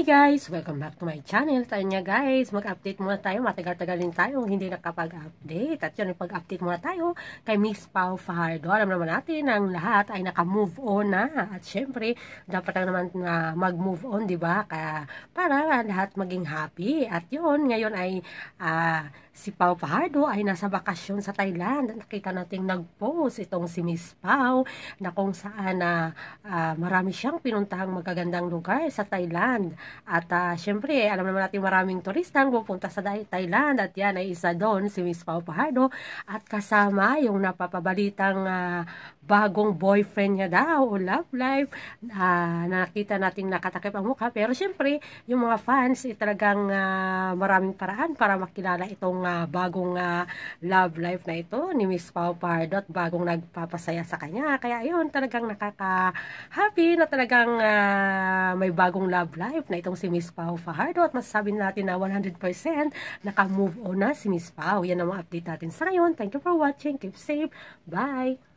Hi guys! Welcome back to my channel. Tayo nga guys, mag-update muna tayo. Matagal-tagal din tayo hindi nakapag-update. At yun, pag-update muna tayo kay Miss Pau Fajardo. Alam naman natin, ang lahat ay naka-move on na. At syempre, dapat lang naman uh, mag-move on, diba? ba? Para lahat maging happy. At yun, ngayon ay... Uh, Si Pau Fajardo ay nasa bakasyon sa Thailand. Nakita nating nag-post itong si Miss Pau na kung saan na uh, marami siyang pinuntahang magagandang lugar sa Thailand. At uh, syempre, alam naman natin maraming turista ang pupunta sa Thailand at yan ay isa doon si Miss Pau Fajardo at kasama yung napapabalitang uh, bagong boyfriend niya daw o love life. Uh, nakita nating nakatakip ang mukha. Pero syempre, yung mga fans, ay eh, talagang uh, maraming paraan para makilala itong uh, bagong uh, love life na ito ni Miss Pau Pardot bagong nagpapasaya sa kanya. Kaya ayun talagang nakaka-happy na talagang uh, may bagong love life na itong si Miss Pau Pardot. Masasabi natin na 100% naka-move on na si Miss Pau. Yan ang update natin sa ngayon. Thank you for watching. Keep safe. Bye!